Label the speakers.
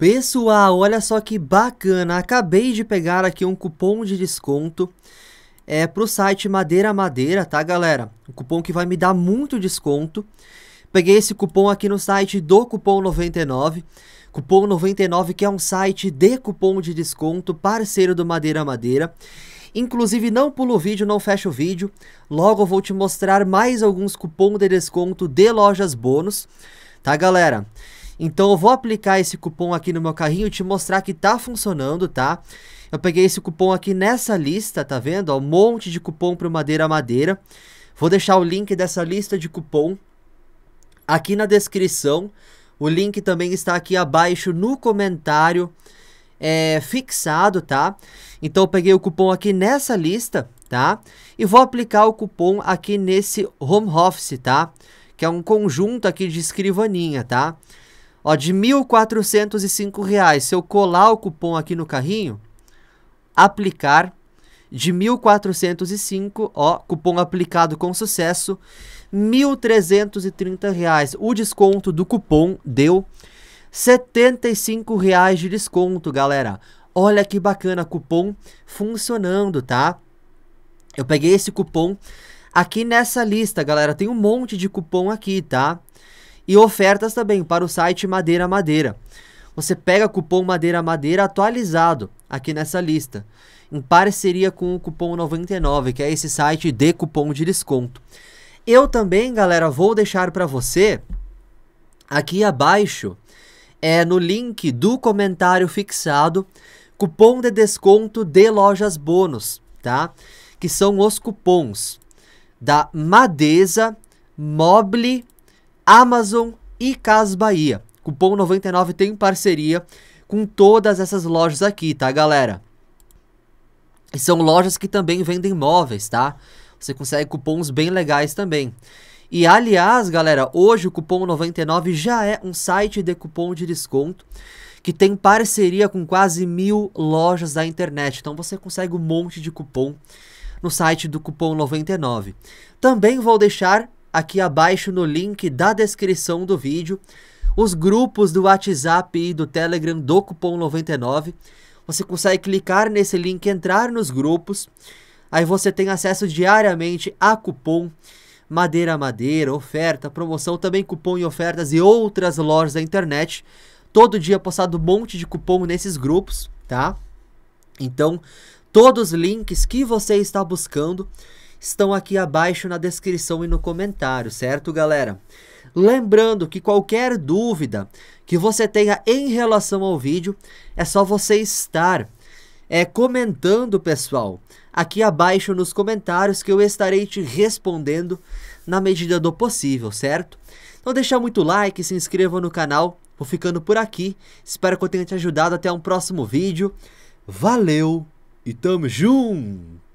Speaker 1: Pessoal, olha só que bacana, acabei de pegar aqui um cupom de desconto é, o site Madeira Madeira, tá galera? Um cupom que vai me dar muito desconto. Peguei esse cupom aqui no site do Cupom 99, Cupom 99 que é um site de cupom de desconto, parceiro do Madeira Madeira. Inclusive, não pula o vídeo, não fecha o vídeo. Logo eu vou te mostrar mais alguns cupons de desconto de lojas bônus, tá galera? Então eu vou aplicar esse cupom aqui no meu carrinho e te mostrar que tá funcionando, tá? Eu peguei esse cupom aqui nessa lista, tá vendo? Ó, um monte de cupom pro Madeira Madeira. Vou deixar o link dessa lista de cupom aqui na descrição. O link também está aqui abaixo no comentário é, fixado, tá? Então eu peguei o cupom aqui nessa lista, tá? E vou aplicar o cupom aqui nesse home office, tá? Que é um conjunto aqui de escrivaninha, tá? Ó, de R$ 1.405, se eu colar o cupom aqui no carrinho, aplicar de 1.405, ó, cupom aplicado com sucesso, R$ reais O desconto do cupom deu R$ 75,00 de desconto, galera. Olha que bacana, cupom funcionando, tá? Eu peguei esse cupom aqui nessa lista, galera. Tem um monte de cupom aqui, tá? e ofertas também para o site Madeira Madeira. Você pega cupom Madeira Madeira atualizado aqui nessa lista, em parceria com o cupom 99, que é esse site de cupom de desconto. Eu também, galera, vou deixar para você aqui abaixo, é no link do comentário fixado, cupom de desconto de lojas bônus, tá? Que são os cupons da Madeza, Mobile Amazon e Cas Bahia. Cupom 99 tem parceria com todas essas lojas aqui, tá, galera? E são lojas que também vendem móveis, tá? Você consegue cupons bem legais também. E aliás, galera, hoje o cupom 99 já é um site de cupom de desconto que tem parceria com quase mil lojas da internet. Então você consegue um monte de cupom no site do cupom 99. Também vou deixar aqui abaixo no link da descrição do vídeo, os grupos do WhatsApp e do Telegram do Cupom 99. Você consegue clicar nesse link, entrar nos grupos, aí você tem acesso diariamente a cupom Madeira Madeira, oferta, promoção, também cupom e ofertas e outras lojas da internet. Todo dia postado um monte de cupom nesses grupos, tá? Então, todos os links que você está buscando estão aqui abaixo na descrição e no comentário, certo, galera? Lembrando que qualquer dúvida que você tenha em relação ao vídeo, é só você estar é, comentando, pessoal, aqui abaixo nos comentários que eu estarei te respondendo na medida do possível, certo? Então deixa muito like, se inscreva no canal, vou ficando por aqui, espero que eu tenha te ajudado, até um próximo vídeo, valeu e tamo junto!